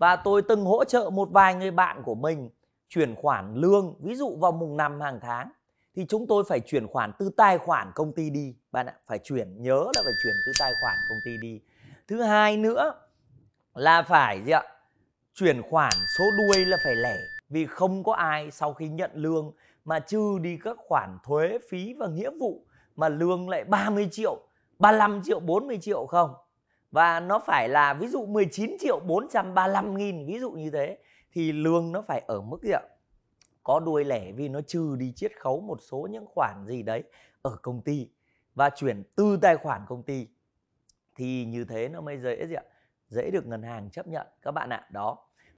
và tôi từng hỗ trợ một vài người bạn của mình chuyển khoản lương ví dụ vào mùng năm hàng tháng thì chúng tôi phải chuyển khoản từ tài khoản công ty đi bạn ạ phải chuyển nhớ là phải chuyển từ tài khoản công ty đi thứ hai nữa là phải gì ạ chuyển khoản số đuôi là phải lẻ vì không có ai sau khi nhận lương mà trừ đi các khoản thuế phí và nghĩa vụ mà lương lại 30 triệu 35 triệu 40 triệu không và nó phải là ví dụ 19 triệu 435 nghìn ví dụ như thế thì lương nó phải ở mức gì ạ? Có đuôi lẻ vì nó trừ đi chiết khấu một số những khoản gì đấy ở công ty và chuyển từ tài khoản công ty thì như thế nó mới dễ gì ạ? Dễ được ngân hàng chấp nhận các bạn ạ. Đó.